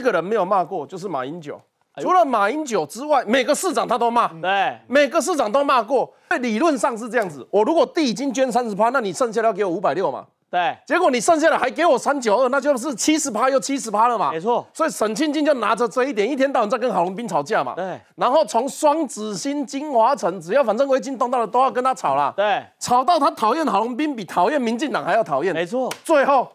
一个人没有骂过就是马英九，除了马英九之外，每个市长他都骂，对，每个市长都骂过。在理论上是这样子，我如果地已经捐三十趴，那你剩下的要给我五百六嘛，对，结果你剩下的还给我三九二，那就是七十趴又七十趴了嘛，没错。所以沈庆金就拿着这一点，一天到晚在跟郝龙斌吵架嘛，对。然后从双子星、金华城，只要反正我已经到到了，都要跟他吵了，对，吵到他讨厌郝龙斌比讨厌民进党还要讨厌，没错。最后，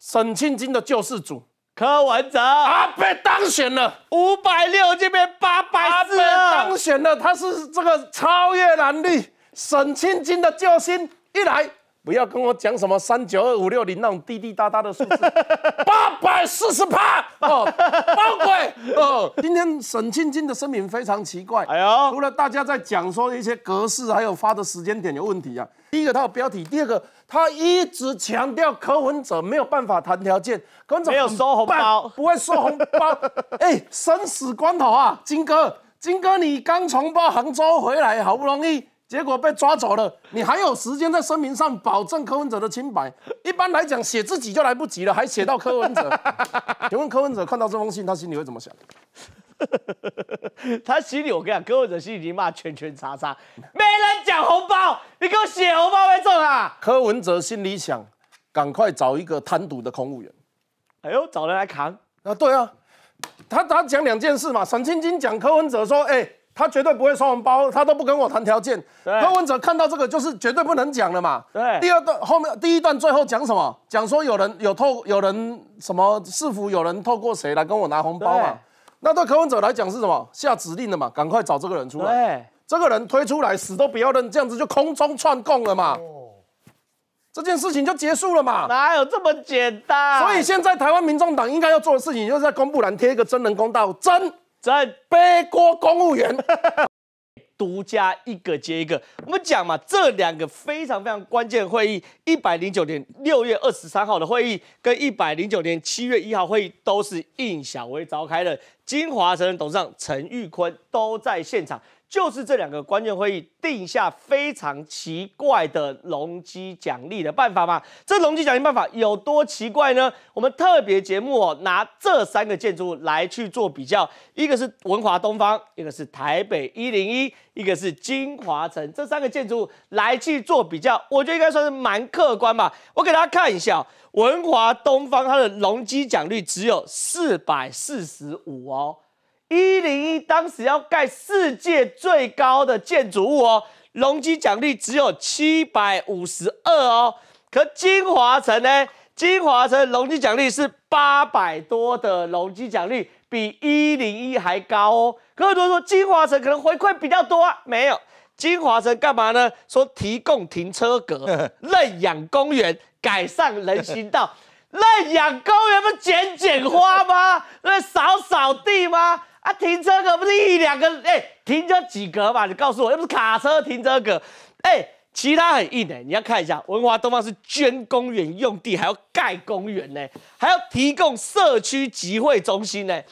沈庆金的救世主。柯文哲阿被当选了五百六这边八百四，阿伯当选了，他是这个超越蓝绿沈清金的救星一来。不要跟我讲什么三九二五六零那种滴滴答答的数字，八百四十八哦，包鬼哦！今天沈庆金的声明非常奇怪，哎呦，除了大家在讲说一些格式，还有发的时间点有问题啊。第一个，他有标题；第二个，他一直强调柯文哲没有办法谈条件，柯文哲没有收红包，不会收红包。哎，生死关头啊，金哥，金哥，你刚从包杭州回来，好不容易。结果被抓走了，你还有时间在声明上保证柯文哲的清白？一般来讲，写自己就来不及了，还写到柯文哲。请问柯文哲看到这封信，他心里会怎么想？他心里，我跟你讲，柯文哲心里骂圈圈叉叉，没人抢红包，你给我写红包没中啊！柯文哲心里想，赶快找一个贪赌的公务员，哎呦，找人来扛啊！对啊，他他讲两件事嘛，沈青青讲柯文哲说，哎。他绝对不会收红包，他都不跟我谈条件。柯文哲看到这个就是绝对不能讲了嘛。对。第二段后面第一段最后讲什么？讲说有人有透，有人什么是否有人透过谁来跟我拿红包嘛？那对柯文哲来讲是什么？下指令的嘛，赶快找这个人出来，这个人推出来死都不要认，这样子就空中串供了嘛。这件事情就结束了嘛？哪有这么简单？所以现在台湾民众党应该要做的事情，就是在公布栏贴一个真人公道真。在背锅公务员，独家一个接一个。我们讲嘛，这两个非常非常关键会议，一百零九年六月二十三号的会议跟一百零九年七月一号会议，都是应小薇召开的，金华城董事长陈玉坤都在现场。就是这两个关键会议定下非常奇怪的容积奖励的办法嘛？这容积奖励办法有多奇怪呢？我们特别节目哦，拿这三个建筑物来去做比较，一个是文华东方，一个是台北一零一，一个是金华城，这三个建筑物来去做比较，我觉得应该算是蛮客观吧。我给大家看一下文华东方它的容积奖励只有四百四十五哦。一零一当时要盖世界最高的建筑物哦，容积奖励只有七百五十二哦。可精华城呢？精华城容积奖励是八百多的容积奖励，比一零一还高哦。很多人说精华城可能回馈比较多，啊，没有。精华城干嘛呢？说提供停车格、认养公园、改善人行道、认养公园不捡捡花吗？那扫扫地吗？停车格不是一两个，哎，停车几格嘛？你告诉我，又不是卡车停车格，哎，其他很硬哎。你要看一下，文华东方是捐公园用地，还要盖公园呢，还要提供社区集会中心呢。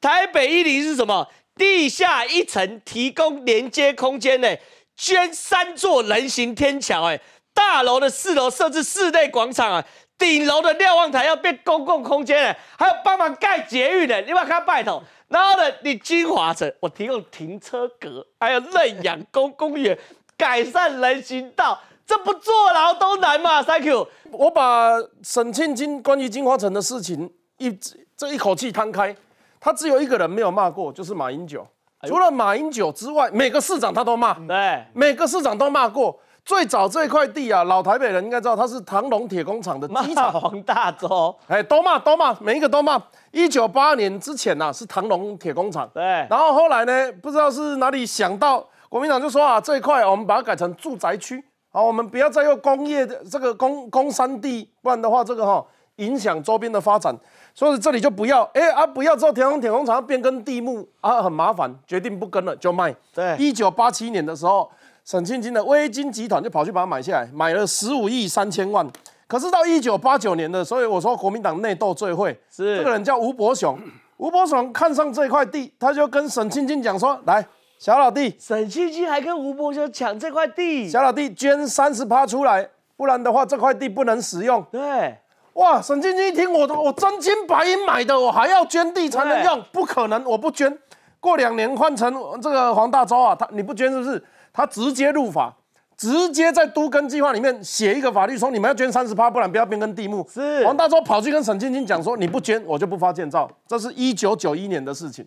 台北一零是什么？地下一层提供连接空间呢，捐三座人行天桥哎，大楼的四楼设置室内广场啊，顶楼的瞭望台要变公共空间呢，还要帮忙盖监狱呢。另外看拜托。然后呢？你金华城，我提供停车格，还有认养公公园改善人行道，这不坐牢都难嘛？Thank you。我把沈庆金关于金华城的事情一这一口气摊开，他只有一个人没有骂过，就是马英九。除了马英九之外，每个市长他都骂，对，每个市长都骂过。最早这块地啊，老台北人应该知道，它是唐龙铁工厂的机厂。黄大洲，哎，都骂，都骂，每一个都骂。一九八二年之前啊，是唐龙铁工厂。对。然后后来呢，不知道是哪里想到，国民党就说啊，这一块我们把它改成住宅区，好，我们不要再用工业的这个工工山地，不然的话这个哈影响周边的发展，所以这里就不要。哎啊，不要之后，唐龙铁工厂要变更地目啊，很麻烦，决定不跟了就卖。对。一九八七年的时候。沈庆金的威金集团就跑去把它买下来，买了十五亿三千万。可是到一九八九年的，所以我说国民党内斗最会是这个人叫吴伯雄，吴伯雄看上这块地，他就跟沈庆金讲说：“来，小老弟。”沈庆金还跟吴伯雄抢这块地，小老弟捐三十趴出来，不然的话这块地不能使用。对，哇！沈庆金一听，我我真金白银买的，我还要捐地才能用，不可能，我不捐。过两年换成这个黄大洲啊，他你不捐是不是？他直接入法，直接在都根计划里面写一个法律，说你们要捐三十趴，不然不要变更地目。是王大洲跑去跟沈晶晶讲说：“你不捐，我就不发建造。”这是一九九一年的事情，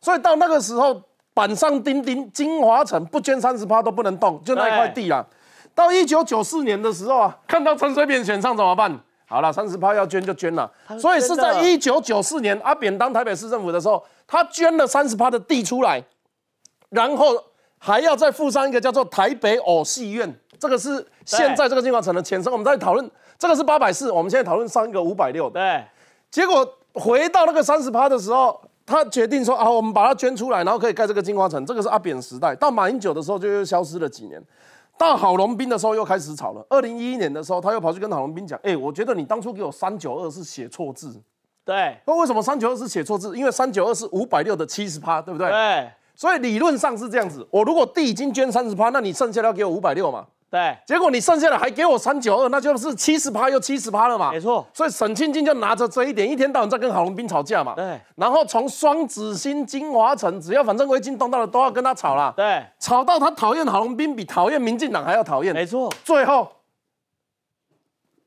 所以到那个时候板上钉钉，金华城不捐三十趴都不能动，就那一块地啊。到一九九四年的时候啊，看到陈水扁选上怎么办？好了，三十趴要捐就捐了。所以是在一九九四年阿扁当台北市政府的时候，他捐了三十趴的地出来，然后。还要再附上一个叫做台北偶戏院，这个是现在这个金华城的前身。我们在讨论这个是八百四，我们现在讨论上一个五百六。对，结果回到那个三十趴的时候，他决定说啊，我们把它捐出来，然后可以盖这个金华城。这个是阿扁时代，到马英九的时候就又消失了几年，到郝龙斌的时候又开始炒了。二零一一年的时候，他又跑去跟郝龙斌讲，哎，我觉得你当初给我三九二是写错字。对，那为什么三九二是写错字？因为三九二是五百六的七十趴，对不对？对。所以理论上是这样子，我如果地已经捐三十趴，那你剩下的要给我五百六嘛。对，结果你剩下的还给我三九二，那就是七十趴又七十趴了嘛。没错。所以沈庆金就拿着这一点，一天到晚在跟郝龙斌吵架嘛。对。然后从双子星金华城，只要反正我已经动到了，都要跟他吵了。对。吵到他讨厌郝龙斌，比讨厌民进党还要讨厌。没错。最后，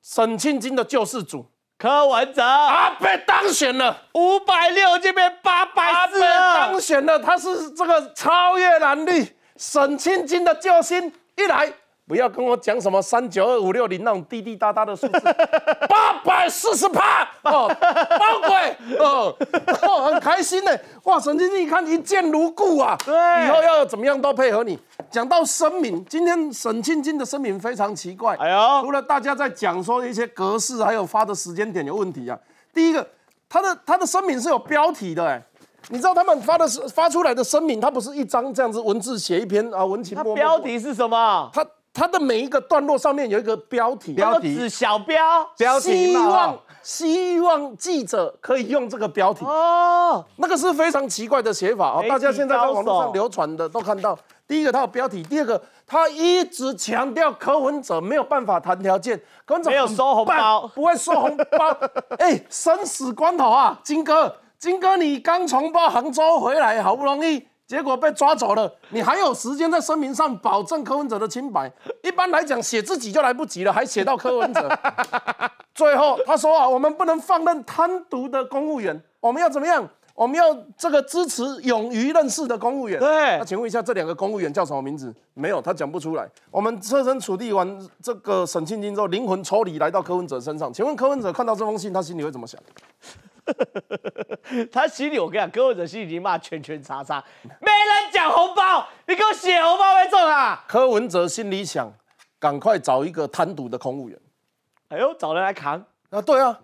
沈庆金的救世主。柯文哲阿被当选了五百六这边八百四，阿当选了，他是这个超越蓝绿沈清金的救星一来。不要跟我讲什么三九二五六零那种滴滴答答的数字，八百四十八哦，包鬼哦，哦，很开心呢，哇，沈晶晶一看一见如故啊，对，以后要怎么样都配合你。讲到声明，今天沈晶晶的声明非常奇怪，哎呦，除了大家在讲说一些格式，还有发的时间点有问题啊。第一个，他的他的声明是有标题的哎，你知道他们发的是发出来的声明，他不是一张这样子文字写一篇啊，文情。他标题是什么？他。他的每一个段落上面有一个标题，标题小标，标题希望希望记者可以用这个标题哦，那个是非常奇怪的写法啊。大家现在在网络上流传的都看到，第一个他有标题，第二个他一直强调柯文哲没有办法谈条件，柯文哲没有收红包，不会收红包。哎，生死关头啊，金哥，金哥你刚从包杭州回来，好不容易。结果被抓走了，你还有时间在声明上保证柯文哲的清白？一般来讲，写自己就来不及了，还写到柯文哲。最后他说啊，我们不能放任贪渎的公务员，我们要怎么样？我们要这个支持勇于认识的公务员。对，那请问一下这两个公务员叫什么名字？没有，他讲不出来。我们设身处地完这个审庆金之后，灵魂抽离来到柯文哲身上。请问柯文哲看到这封信，他心里会怎么想？他心里，我跟你讲，柯文哲心里骂圈圈叉叉，没人讲红包，你给我写红包没中啊！柯文哲心里想，赶快找一个贪赌的公务员，哎呦，找人来扛啊！对啊，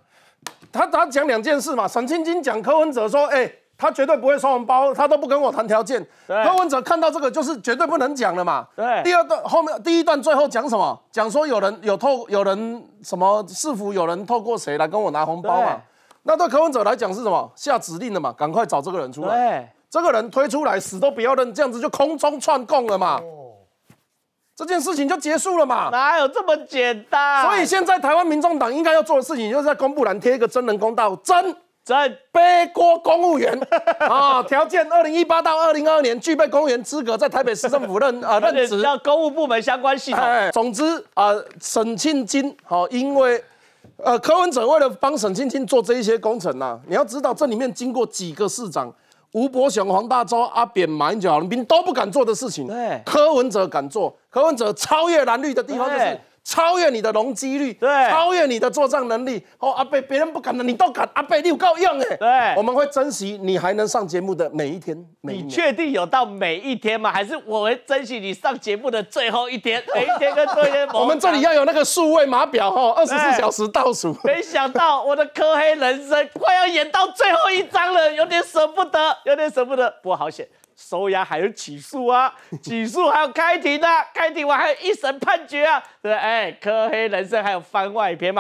他他讲两件事嘛。沈青青讲柯文哲说，哎，他绝对不会收红包，他都不跟我谈条件。柯文哲看到这个就是绝对不能讲了嘛。对。第二段后面，第一段最后讲什么？讲说有人有透，有人什么是否有人透过谁来跟我拿红包嘛？那对科文者来讲是什么？下指令的嘛，赶快找这个人出来，这个人推出来，死都不要认，这样子就空中串供了嘛。哦，这件事情就结束了嘛？哪有这么简单？所以现在台湾民众党应该要做的事情，就是在公布栏贴一个真人公道，真在背锅公务员 啊。条件：二零一八到二零二二年具备公务员资格，在台北市政府任 啊任职的公务部门相关系统。总之啊，沈庆金好，因为。呃，柯文哲为了帮沈青青做这一些工程啊，你要知道这里面经过几个市长，吴伯雄、黄大洲、阿扁、马英九、黄仁斌都不敢做的事情，柯文哲敢做。柯文哲超越蓝绿的地方就是。超越你的容积率，对，超越你的作战能力，哦，阿贝，别人不敢的你都敢，阿贝，你有够用哎！对，我们会珍惜你还能上节目的每一天，你确定有到每一天吗？还是我会珍惜你上节目的最后一天？每一天跟最后一天，我们这里要有那个数位码表哈，二十四小时倒数。没想到我的科黑人生快要演到最后一章了，有点舍不得，有点舍不得，不过好险。收押还有起诉啊，起诉还有开庭啊，开庭完还有一审判决啊，对不对？哎，科黑人生还有番外篇嘛。